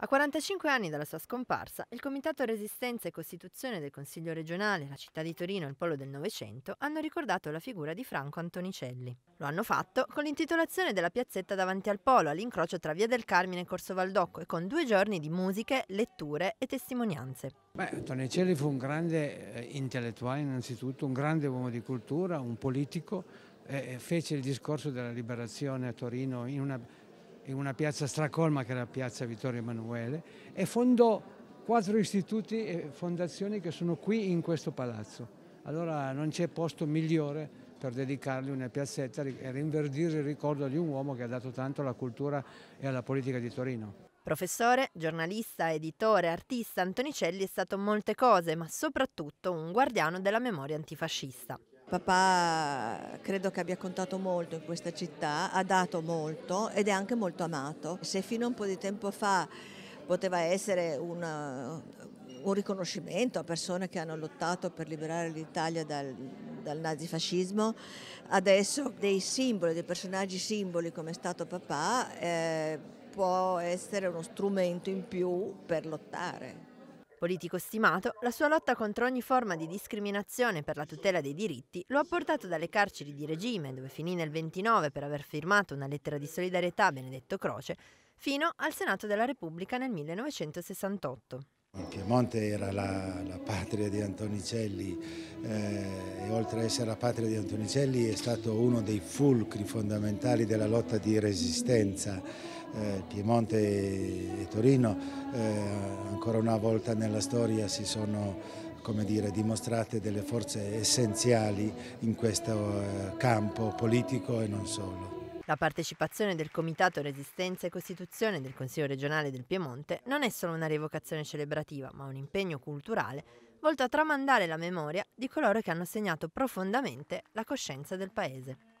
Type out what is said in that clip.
A 45 anni dalla sua scomparsa, il Comitato Resistenza e Costituzione del Consiglio regionale, la città di Torino e il Polo del Novecento hanno ricordato la figura di Franco Antonicelli. Lo hanno fatto con l'intitolazione della piazzetta davanti al Polo, all'incrocio tra Via del Carmine e Corso Valdocco, e con due giorni di musiche, letture e testimonianze. Beh, Antonicelli fu un grande eh, intellettuale innanzitutto, un grande uomo di cultura, un politico, eh, fece il discorso della liberazione a Torino in una in una piazza stracolma che era piazza Vittorio Emanuele e fondò quattro istituti e fondazioni che sono qui in questo palazzo. Allora non c'è posto migliore per dedicargli una piazzetta e rinverdire il ricordo di un uomo che ha dato tanto alla cultura e alla politica di Torino. Professore, giornalista, editore, artista, Antonicelli è stato molte cose, ma soprattutto un guardiano della memoria antifascista. Papà credo che abbia contato molto in questa città, ha dato molto ed è anche molto amato. Se fino a un po' di tempo fa poteva essere una, un riconoscimento a persone che hanno lottato per liberare l'Italia dal, dal nazifascismo. Adesso dei simboli, dei personaggi simboli come è stato papà, eh, può essere uno strumento in più per lottare. Politico stimato, la sua lotta contro ogni forma di discriminazione per la tutela dei diritti lo ha portato dalle carceri di regime, dove finì nel 29 per aver firmato una lettera di solidarietà a Benedetto Croce, fino al Senato della Repubblica nel 1968. Il Piemonte era la, la patria di Antonicelli eh, e oltre ad essere la patria di Antonicelli è stato uno dei fulcri fondamentali della lotta di resistenza. Eh, Piemonte e Torino eh, ancora una volta nella storia si sono come dire, dimostrate delle forze essenziali in questo eh, campo politico e non solo. La partecipazione del Comitato Resistenza e Costituzione del Consiglio regionale del Piemonte non è solo una rievocazione celebrativa, ma un impegno culturale volto a tramandare la memoria di coloro che hanno segnato profondamente la coscienza del Paese.